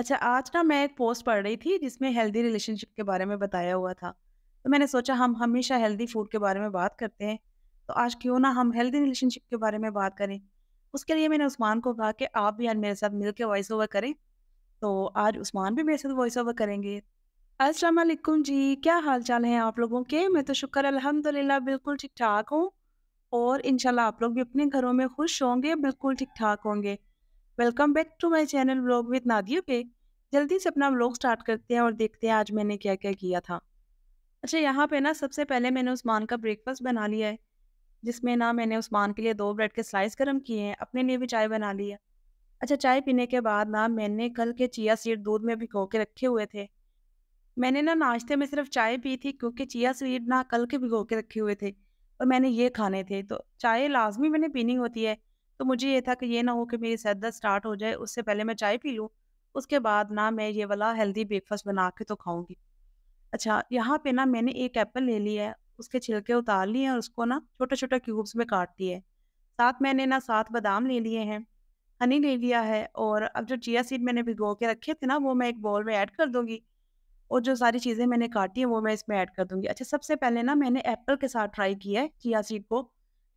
अच्छा आज ना मैं एक पोस्ट पढ़ रही थी जिसमें हेल्दी रिलेशनशिप के बारे में बताया हुआ था तो मैंने सोचा हम हमेशा हेल्दी फूड के बारे में बात करते हैं तो आज क्यों ना हम हेल्दी रिलेशनशिप के बारे में बात करें उसके लिए मैंने उस्मान को कहा कि आप भी यार मेरे साथ मिल के वॉइस ओवर करें तो आज उस्मान भी मेरे साथ वॉइस ओवर करेंगे असलम जी क्या हाल चाल हैं आप लोगों के मैं तो शुक्र अल्हम्दुलिल्लाह बिल्कुल ठीक ठाक हूँ और इनशाला आप लोग भी अपने घरों में खुश होंगे बिल्कुल ठीक ठाक होंगे welcome back to my channel blog with Nadia पे जल्दी से अपना ब्लॉग स्टार्ट करते हैं और देखते हैं आज मैंने क्या क्या किया था अच्छा यहाँ पे ना सबसे पहले मैंने उस्मान का ब्रेकफास्ट बना लिया है जिसमें ना मैंने उस्मान के लिए दो ब्रेड के स्लाइस गर्म किए हैं अपने लिए भी चाय बना ली है अच्छा चाय पीने के बाद ना मैंने कल के चिया सीड दूध में भिगो के रखे हुए थे मैंने ना नाश्ते में सिर्फ चाय पी थी क्योंकि चिया सीड ना कल के भिगो के रखे हुए थे और मैंने ये खाने थे तो चाय लाजमी मैंने पीनी होती है तो मुझे ये था कि ये ना हो कि मेरी सेहत दर्द स्टार्ट हो जाए उससे पहले मैं चाय पी लूँ उसके बाद ना मैं ये वाला हेल्दी ब्रेकफास्ट बना के तो खाऊंगी अच्छा यहाँ पे ना मैंने एक एप्पल ले लिया है उसके छिलके उतार लिए और उसको ना छोटे छोटे क्यूब्स में काट दिए साथ मैंने ना सात बादाम ले लिए हैं हनी ले लिया है और अब जो चिया सीड मैंने भिगो के रखे थे ना वो मैं एक बॉल में ऐड कर दूंगी और जो सारी चीज़ें मैंने काटी हैं वो मैं इसमें ऐड कर दूंगी अच्छा सबसे पहले ना मैंने एप्पल के साथ ट्राई किया है चिया सीड को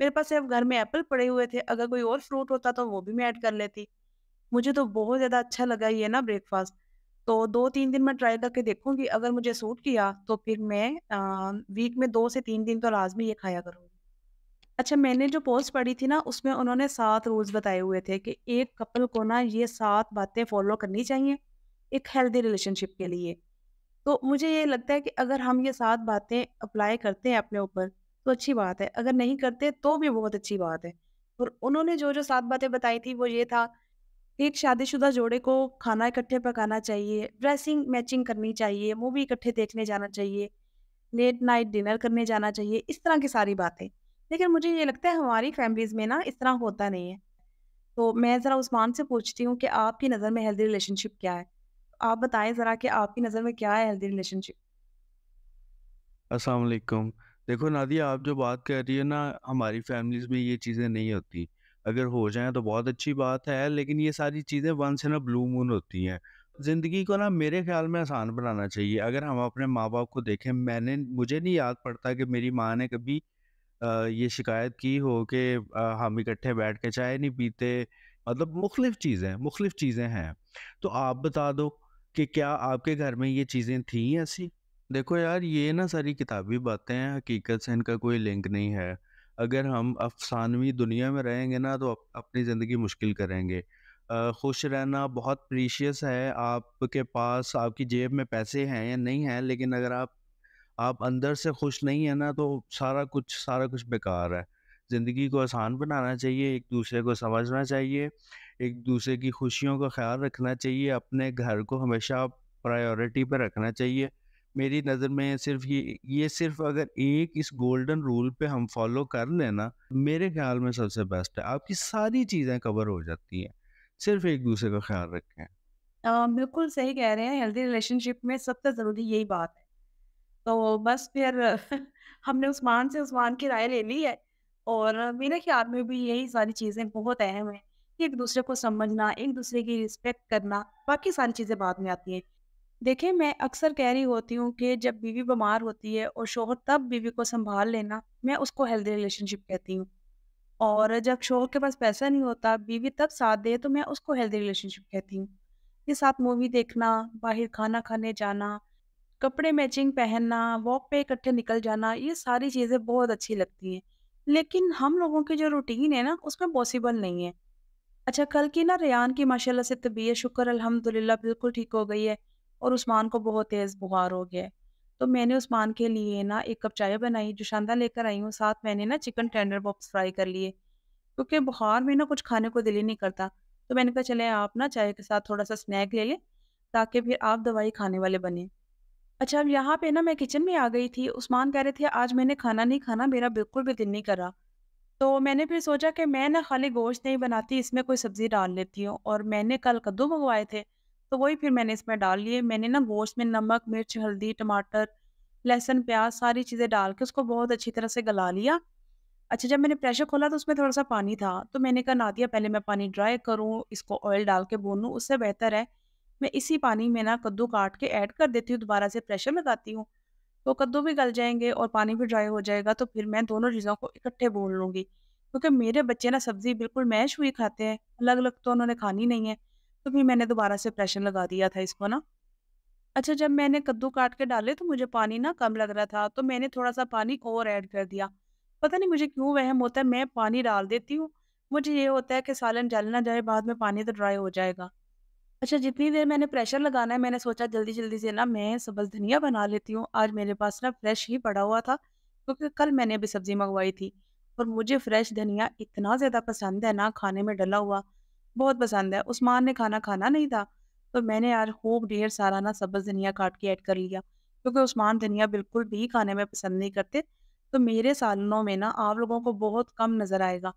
मेरे पास सिर्फ घर में एप्पल पड़े हुए थे अगर कोई और फ्रूट होता तो वो भी मैं ऐड कर लेती मुझे तो बहुत ज़्यादा अच्छा लगा ये ना ब्रेकफास्ट तो दो तीन दिन मैं ट्राई करके देखूंगी अगर मुझे सूट किया तो फिर मैं आ, वीक में दो से तीन दिन तो लाजमी ये खाया करूँगी अच्छा मैंने जो पोस्ट पढ़ी थी ना उसमें उन्होंने सात रूल्स बताए हुए थे कि एक कपल को ना ये सात बातें फॉलो करनी चाहिए एक हेल्दी रिलेशनशिप के लिए तो मुझे ये लगता है कि अगर हम ये सात बातें अप्लाई करते हैं अपने ऊपर तो अच्छी बात है अगर नहीं करते तो भी बहुत अच्छी बात है और उन्होंने जो जो सात बातें बताई थी वो ये था एक शादीशुदा जोड़े को खाना इकट्ठे पकाना चाहिए ड्रेसिंग मैचिंग करनी चाहिए मूवी इकट्ठे देखने जाना चाहिए लेट नाइट डिनर करने जाना चाहिए इस तरह की सारी बातें लेकिन मुझे ये लगता है हमारी फैमिलीज में ना इस तरह होता नहीं है तो मैं ज़रा उस्मान से पूछती हूँ कि आपकी नज़र में हेल्दी रिलेशनशिप क्या है आप बताएं ज़रा कि आपकी नज़र में क्या है हेल्दी रिलेशनशिप असलकुम देखो नादिया आप जो बात कर रही है ना हमारी फैमिलीज में ये चीज़ें नहीं होती अगर हो जाए तो बहुत अच्छी बात है लेकिन ये सारी चीज़ें once in a blue moon होती हैं ज़िंदगी को ना मेरे ख्याल में आसान बनाना चाहिए अगर हम अपने माँ बाप को देखें मैंने मुझे नहीं याद पड़ता कि मेरी माँ ने कभी ये शिकायत की हो कि हम इकट्ठे बैठ के चाय नहीं पीते मतलब मुख्तफ चीज़ें मुख्तफ चीज़ें हैं तो आप बता दो कि क्या आपके घर में ये चीज़ें थी ऐसी देखो यार ये ना सारी किताबी बातें हैं हकीकत से इनका कोई लिंक नहीं है अगर हम अफसानवी दुनिया में रहेंगे ना तो अप, अपनी ज़िंदगी मुश्किल करेंगे खुश रहना बहुत प्रीशियस है आपके पास आपकी जेब में पैसे हैं या नहीं हैं लेकिन अगर आप आप अंदर से खुश नहीं है ना तो सारा कुछ सारा कुछ बेकार है ज़िंदगी को आसान बनाना चाहिए एक दूसरे को समझना चाहिए एक दूसरे की खुशियों का ख्याल रखना चाहिए अपने घर को हमेशा प्रायोरिटी पर रखना चाहिए मेरी नज़र में सिर्फ ये ये सिर्फ अगर एक इस गोल्डन रूल पे हम फॉलो कर लेना मेरे ख्याल में सबसे बेस्ट है आपकी सारी चीज़ें कवर हो जाती हैं सिर्फ एक दूसरे का ख्याल रखें बिल्कुल सही कह रहे हैं हेल्दी रिलेशनशिप में सबसे ज़रूरी यही बात है तो बस फिर हमने उस्मान से उस्मान की राय ले ली है और मेरे ख्याल में भी यही सारी चीज़ें बहुत अहम हैं एक दूसरे को समझना एक दूसरे की रिस्पेक्ट करना बाकी सारी चीज़ें बाद में आती हैं देखिए मैं अक्सर कह रही होती हूँ कि जब बीवी बीमार होती है और शोहर तब बीवी को संभाल लेना मैं उसको हेल्दी रिलेशनशिप कहती हूँ और जब शोहर के पास पैसा नहीं होता बीवी तब साथ दे तो मैं उसको हेल्दी रिलेशनशिप कहती हूँ ये साथ मूवी देखना बाहर खाना खाने जाना कपड़े मैचिंग पहनना वॉक पे इकट्ठे निकल जाना ये सारी चीज़ें बहुत अच्छी लगती हैं लेकिन हम लोगों की जो रूटीन है ना उसमें पॉसिबल नहीं है अच्छा कल की ना रियान की माशाल्लाह से तबीयत शुक्र अल्हम्दुलिल्लाह बिल्कुल ठीक हो गई है और उस्मान को बहुत तेज़ बुखार हो गया है तो मैंने उस्मान के लिए ना एक कप चाय बनाई जो शानदार लेकर आई हूँ साथ मैंने ना चिकन टेंडर बॉक्स फ्राई कर लिए क्योंकि बुखार में ना कुछ खाने को दिल ही नहीं करता तो मैंने कहा चले आप ना चाय के साथ थोड़ा सा स्नैक ले लें ताकि फिर आप दवाई खाने वाले बने अच्छा अब यहाँ पे ना मैं किचन में आ गई थी उस्मान कह रहे थे आज मैंने खाना नहीं खाना मेरा बिल्कुल भी दिल नहीं करा तो मैंने फिर सोचा कि मैं ना खाली गोश्त नहीं बनाती इसमें कोई सब्ज़ी डाल लेती हूँ और मैंने कल कद्दू मंगवाए थे तो वही फिर मैंने इसमें डाल लिए मैंने ना गोश्त में नमक मिर्च हल्दी टमाटर लहसुन प्याज सारी चीज़ें डाल के उसको बहुत अच्छी तरह से गला लिया अच्छा जब मैंने प्रेशर खोला तो उसमें थोड़ा सा पानी था तो मैंने कहा ना दिया पहले मैं पानी ड्राई करूँ इसको ऑयल डाल के भूनूँ उससे बेहतर है मैं इसी पानी में ना कद्दू काट के ऐड कर देती हूँ दोबारा से प्रेशर लगाती हूँ तो कद्दू भी गल जाएंगे और पानी भी ड्राई हो जाएगा तो फिर मैं दोनों चीज़ों को इकट्ठे भून लूँगी क्योंकि मेरे बच्चे ना सब्ज़ी बिल्कुल मैश हुई खाते हैं अलग अलग तो उन्होंने खानी नहीं है तो फिर मैंने दोबारा से प्रेशर लगा दिया था इसको ना अच्छा जब मैंने कद्दू काट के डाले तो मुझे पानी ना कम लग रहा था तो मैंने थोड़ा सा पानी और ऐड कर दिया पता नहीं मुझे क्यों वहम होता है मैं पानी डाल देती हूँ मुझे ये होता है कि सालन जल ना जाए बाद में पानी तो ड्राई हो जाएगा अच्छा जितनी देर मैंने प्रेशर लगाना है मैंने सोचा जल्दी जल्दी से ना मैं सब्ज़ धनिया बना लेती हूँ आज मेरे पास ना फ्रेश ही पड़ा हुआ था क्योंकि कल मैंने अभी सब्ज़ी मंगवाई थी और मुझे फ्रेश धनिया इतना ज़्यादा पसंद है ना खाने में डला हुआ बहुत पसंद है उस्मान ने खाना खाना नहीं था तो मैंने आज खूब ढेर सारा ना सब्ज़ धनिया काट के ऐड कर लिया क्योंकि उस्मान धनिया बिल्कुल भी खाने में पसंद नहीं करते तो मेरे सालों में ना आप लोगों को बहुत कम नज़र आएगा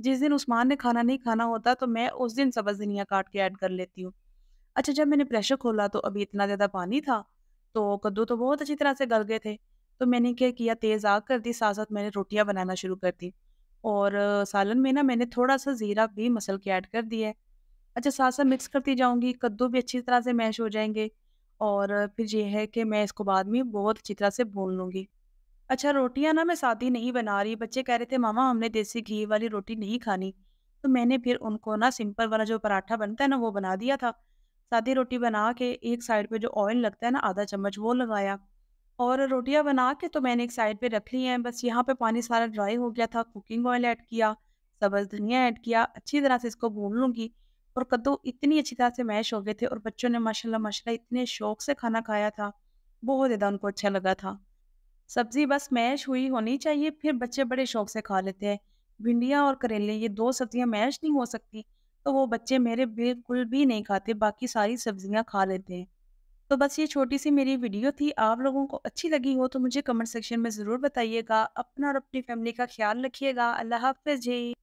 जिस दिन उस्मान ने खाना नहीं खाना होता तो मैं उस दिन सब्ज़ धनिया काट के ऐड कर लेती हूँ अच्छा जब मैंने प्रेशर खोला तो अभी इतना ज़्यादा पानी था तो कद्दू तो बहुत अच्छी तरह से गल गए थे तो मैंने क्या किया तेज़ आग कर दी साथ साथ मैंने रोटियाँ बनाना शुरू कर दी और सालन में ना मैंने थोड़ा सा ज़ीरा भी मसल के ऐड कर दिया है अच्छा साथ साथ मिक्स करती जाऊंगी कद्दू भी अच्छी तरह से मैश हो जाएंगे और फिर ये है कि मैं इसको बाद में बहुत अच्छी तरह से भून लूँगी अच्छा रोटियां ना मैं सादी नहीं बना रही बच्चे कह रहे थे मामा हमने देसी घी वाली रोटी नहीं खानी तो मैंने फिर उनको ना सिंपल वाला जो पराठा बनता है ना वो बना दिया था सादी रोटी बना के एक साइड पे जो ऑयल लगता है ना आधा चम्मच वो लगाया और रोटियां बना के तो मैंने एक साइड पे रख ली हैं बस यहाँ पे पानी सारा ड्राई हो गया था कुकिंग ऑयल ऐड किया सब्ज धनिया ऐड किया अच्छी तरह से इसको भून लूँगी और कद्दू इतनी अच्छी तरह से मैश हो गए थे और बच्चों ने माशाल्लाह माशाल्लाह इतने शौक से खाना खाया था बहुत ज़्यादा उनको अच्छा लगा था सब्ज़ी बस मैश हुई होनी चाहिए फिर बच्चे बड़े शौक से खा लेते हैं भिंडियाँ और करेले ये दो सब्जियाँ मैश नहीं हो सकती तो वो बच्चे मेरे बिल्कुल भी नहीं खाते बाकी सारी सब्जियाँ खा लेते हैं तो बस ये छोटी सी मेरी वीडियो थी आप लोगों को अच्छी लगी हो तो मुझे कमेंट सेक्शन में ज़रूर बताइएगा अपना और अपनी फैमिली का ख्याल रखिएगा अल्लाह हाफ जी